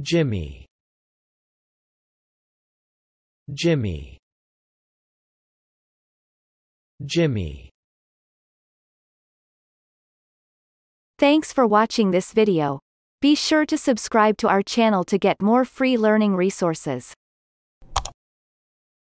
Jimmy Jimmy Jimmy Thanks for watching this video. Be sure to subscribe to our channel to get more free learning resources.